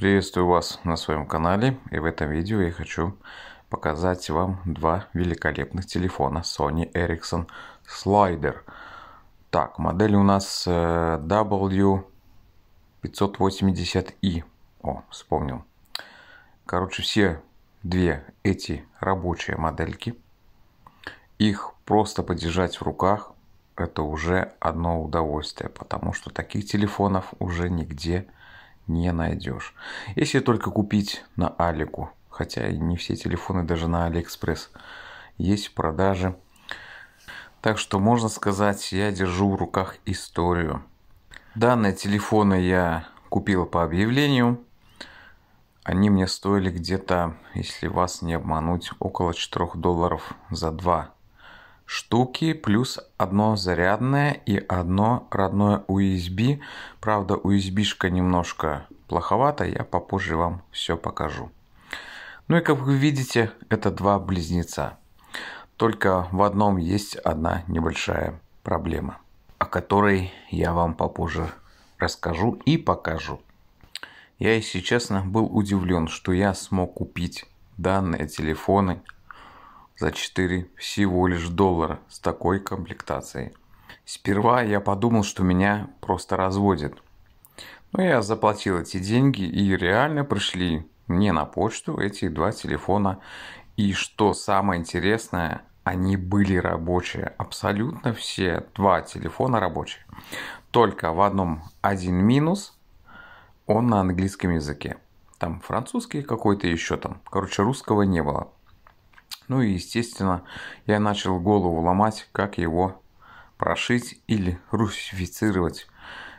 Приветствую вас на своем канале и в этом видео я хочу показать вам два великолепных телефона Sony Ericsson Slider. Так, модель у нас э, W580i. О, вспомнил. Короче, все две эти рабочие модельки. Их просто подержать в руках это уже одно удовольствие, потому что таких телефонов уже нигде нет не найдешь. Если только купить на Алику, хотя не все телефоны даже на Алиэкспресс есть в продаже. Так что можно сказать, я держу в руках историю. Данные телефоны я купил по объявлению. Они мне стоили где-то, если вас не обмануть, около 4 долларов за два штуки, плюс одно зарядное и одно родное USB. Правда, USB-шка немножко плоховато, я попозже вам все покажу. Ну и как вы видите, это два близнеца. Только в одном есть одна небольшая проблема, о которой я вам попозже расскажу и покажу. Я, если честно, был удивлен, что я смог купить данные телефоны за 4 всего лишь доллара с такой комплектацией. Сперва я подумал, что меня просто разводят. Но я заплатил эти деньги и реально пришли мне на почту эти два телефона. И что самое интересное, они были рабочие. Абсолютно все два телефона рабочие. Только в одном один минус, он на английском языке. Там французский какой-то еще там. Короче, русского не было. Ну и, естественно, я начал голову ломать, как его прошить или русифицировать.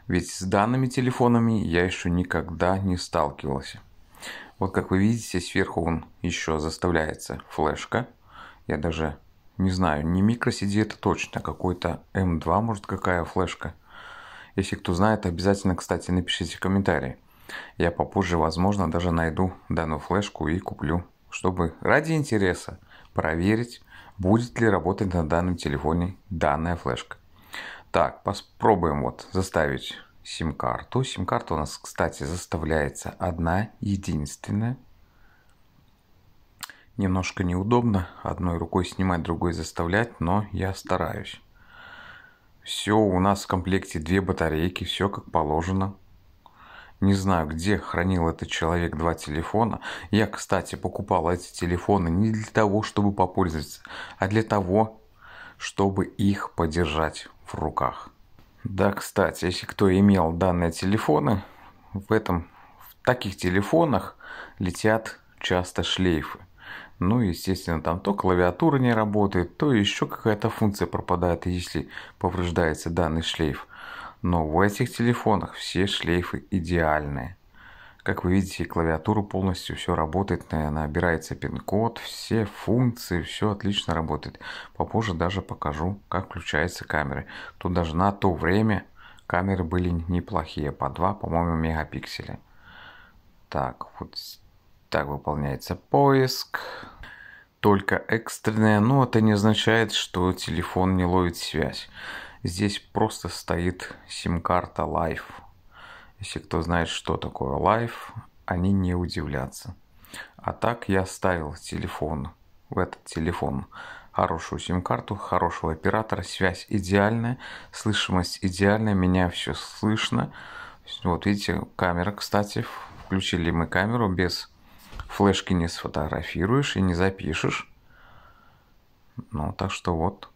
Ведь с данными телефонами я еще никогда не сталкивался. Вот как вы видите, сверху он еще заставляется флешка. Я даже не знаю, не микро microSD это точно, какой-то M2, эм может, какая флешка. Если кто знает, обязательно, кстати, напишите комментарии. Я попозже, возможно, даже найду данную флешку и куплю, чтобы ради интереса – проверить, будет ли работать на данном телефоне данная флешка. Так, попробуем вот заставить сим-карту. Сим-карта у нас, кстати, заставляется одна, единственная. Немножко неудобно одной рукой снимать, другой заставлять, но я стараюсь. Все, у нас в комплекте две батарейки, все как положено. Не знаю, где хранил этот человек два телефона. Я, кстати, покупал эти телефоны не для того, чтобы попользоваться, а для того, чтобы их подержать в руках. Да, кстати, если кто имел данные телефоны, в этом в таких телефонах летят часто шлейфы. Ну, естественно, там то клавиатура не работает, то еще какая-то функция пропадает, если повреждается данный шлейф. Но в этих телефонах все шлейфы идеальные. Как вы видите, клавиатура полностью все работает, э, набирается пин-код, все функции, все отлично работает. Попозже даже покажу, как включаются камеры. Тут даже на то время камеры были неплохие, по 2, по-моему, мегапикселя. Так, вот так выполняется поиск. Только экстренная, но это не означает, что телефон не ловит связь. Здесь просто стоит сим-карта Life. Если кто знает, что такое Life, они не удивлятся. А так я ставил телефон в этот телефон хорошую сим-карту, хорошего оператора, связь идеальная, слышимость идеальная, меня все слышно. Вот видите, камера, кстати, включили мы камеру, без флешки не сфотографируешь и не запишешь. Ну, так что вот,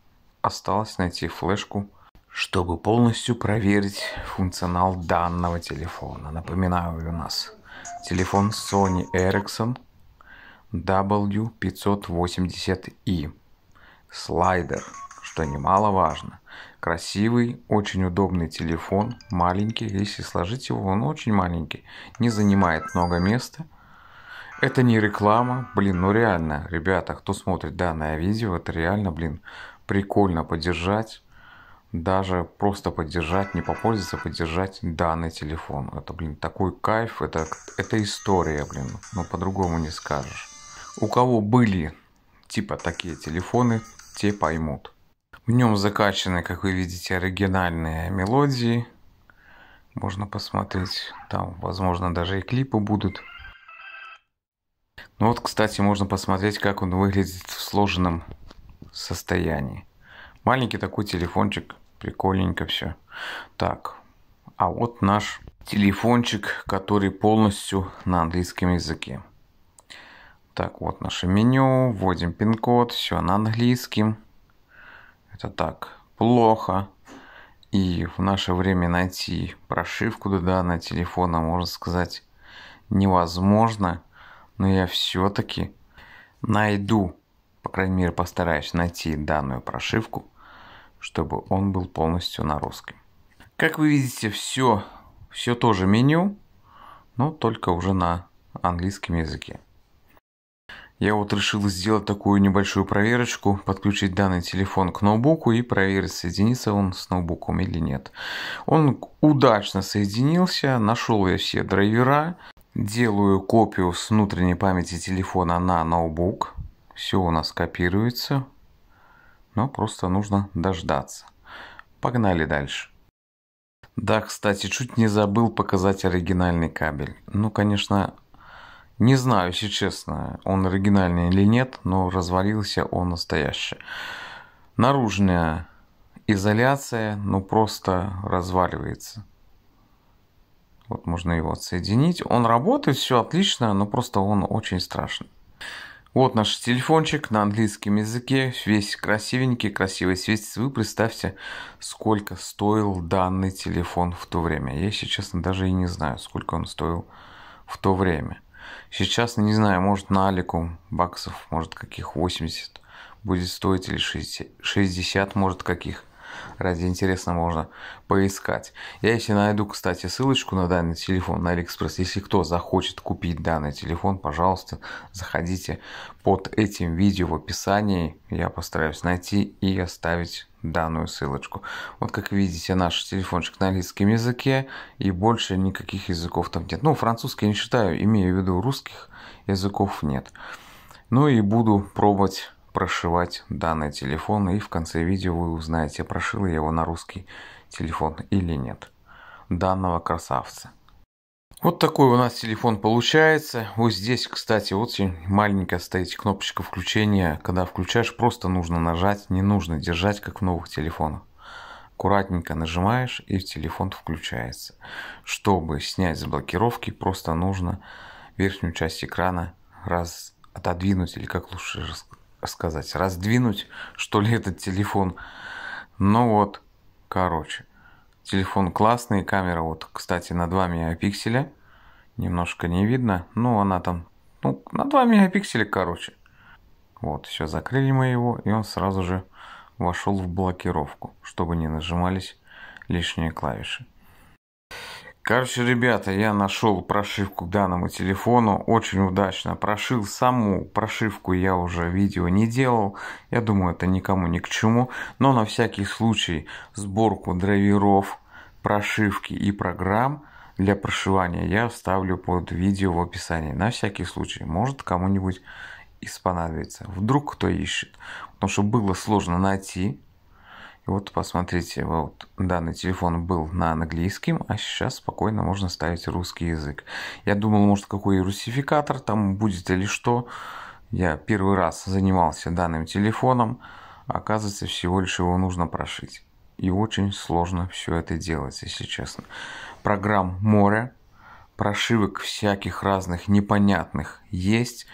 осталось найти флешку чтобы полностью проверить функционал данного телефона. Напоминаю, у нас телефон Sony Ericsson W580i. Слайдер, что немаловажно. Красивый, очень удобный телефон, маленький. Если сложить его, он очень маленький, не занимает много места. Это не реклама, блин, ну реально, ребята, кто смотрит данное видео, это реально, блин, прикольно поддержать даже просто поддержать, не попользоваться, поддержать данный телефон. Это, блин, такой кайф, это, это история, блин, но ну, по-другому не скажешь. У кого были типа такие телефоны, те поймут. В нем закачаны, как вы видите, оригинальные мелодии. Можно посмотреть, там, возможно, даже и клипы будут. Ну вот, кстати, можно посмотреть, как он выглядит в сложенном состоянии. Маленький такой телефончик Прикольненько все. Так, а вот наш телефончик, который полностью на английском языке. Так, вот наше меню, вводим пин-код, все на английском. Это так, плохо. И в наше время найти прошивку да, на телефона, можно сказать, невозможно. Но я все-таки найду, по крайней мере, постараюсь найти данную прошивку – чтобы он был полностью на русском. Как вы видите, все, все тоже меню, но только уже на английском языке. Я вот решил сделать такую небольшую проверочку, подключить данный телефон к ноутбуку и проверить, соединится он с ноутбуком или нет. Он удачно соединился, нашел я все драйвера, делаю копию с внутренней памяти телефона на ноутбук. Все у нас копируется, но просто нужно дождаться. Погнали дальше. Да, кстати, чуть не забыл показать оригинальный кабель. Ну, конечно, не знаю, если честно, он оригинальный или нет, но развалился он настоящий. Наружная изоляция, ну, просто разваливается. Вот можно его отсоединить. Он работает, все отлично, но просто он очень страшный. Вот наш телефончик на английском языке, весь красивенький, красивый светится. Вы представьте, сколько стоил данный телефон в то время. Я, если честно, даже и не знаю, сколько он стоил в то время. Сейчас, не знаю, может на Алику баксов, может каких 80 будет стоить или 60, 60 может каких ради интереса можно поискать. Я если найду, кстати, ссылочку на данный телефон на Алиэкспресс, если кто захочет купить данный телефон, пожалуйста, заходите под этим видео в описании, я постараюсь найти и оставить данную ссылочку. Вот как видите, наш телефончик на английском языке, и больше никаких языков там нет. Ну, французский не считаю, имею в виду русских языков нет. Ну и буду пробовать прошивать данный телефон и в конце видео вы узнаете, прошил я его на русский телефон или нет. Данного красавца. Вот такой у нас телефон получается. Вот здесь, кстати, очень маленькая стоит кнопочка включения. Когда включаешь, просто нужно нажать, не нужно держать, как в новых телефонах. Аккуратненько нажимаешь и телефон включается. Чтобы снять заблокировки, просто нужно верхнюю часть экрана раз отодвинуть или как лучше сказать, раздвинуть, что ли, этот телефон. Ну вот, короче. Телефон классный, камера вот, кстати, на 2 мегапикселя. Немножко не видно, но она там, ну, на 2 мегапикселя, короче. Вот, все, закрыли мы его, и он сразу же вошел в блокировку, чтобы не нажимались лишние клавиши. Короче, ребята, я нашел прошивку к данному телефону. Очень удачно прошил. Саму прошивку я уже видео не делал. Я думаю, это никому ни к чему. Но на всякий случай сборку драйверов, прошивки и программ для прошивания я вставлю под видео в описании. На всякий случай. Может кому-нибудь и понадобится. Вдруг кто ищет. Потому что было сложно найти и вот посмотрите, вот данный телефон был на английском, а сейчас спокойно можно ставить русский язык. Я думал, может какой русификатор там будет или что. Я первый раз занимался данным телефоном. Оказывается, всего лишь его нужно прошить. И очень сложно все это делать, если честно. Программ море, прошивок всяких разных непонятных есть.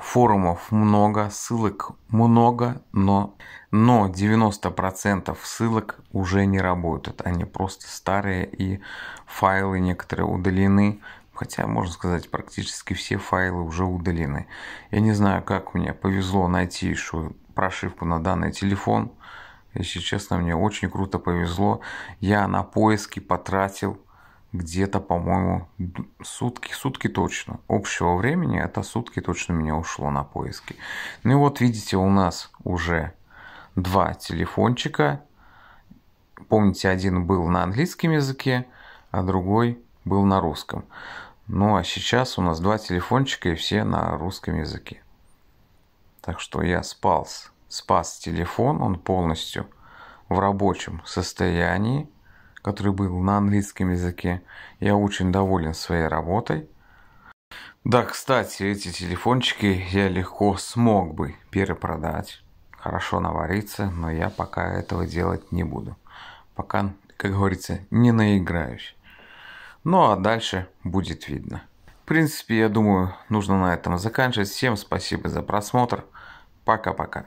Форумов много, ссылок много, но, но 90% ссылок уже не работают. Они просто старые и файлы некоторые удалены. Хотя, можно сказать, практически все файлы уже удалены. Я не знаю, как мне повезло найти еще прошивку на данный телефон. Если честно, мне очень круто повезло. Я на поиски потратил где-то, по-моему, сутки, сутки точно. Общего времени это сутки точно у меня ушло на поиски. Ну и вот видите, у нас уже два телефончика. Помните, один был на английском языке, а другой был на русском. Ну а сейчас у нас два телефончика и все на русском языке. Так что я спал, спас телефон, он полностью в рабочем состоянии который был на английском языке. Я очень доволен своей работой. Да, кстати, эти телефончики я легко смог бы перепродать. Хорошо навариться, но я пока этого делать не буду. Пока, как говорится, не наиграюсь. Ну а дальше будет видно. В принципе, я думаю, нужно на этом заканчивать. Всем спасибо за просмотр. Пока-пока.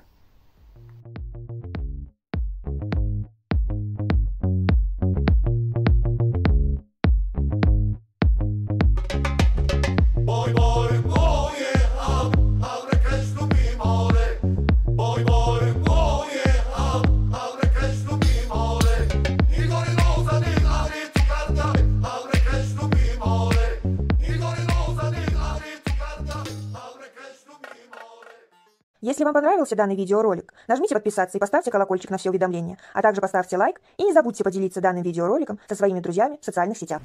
Если вам понравился данный видеоролик, нажмите подписаться и поставьте колокольчик на все уведомления, а также поставьте лайк и не забудьте поделиться данным видеороликом со своими друзьями в социальных сетях.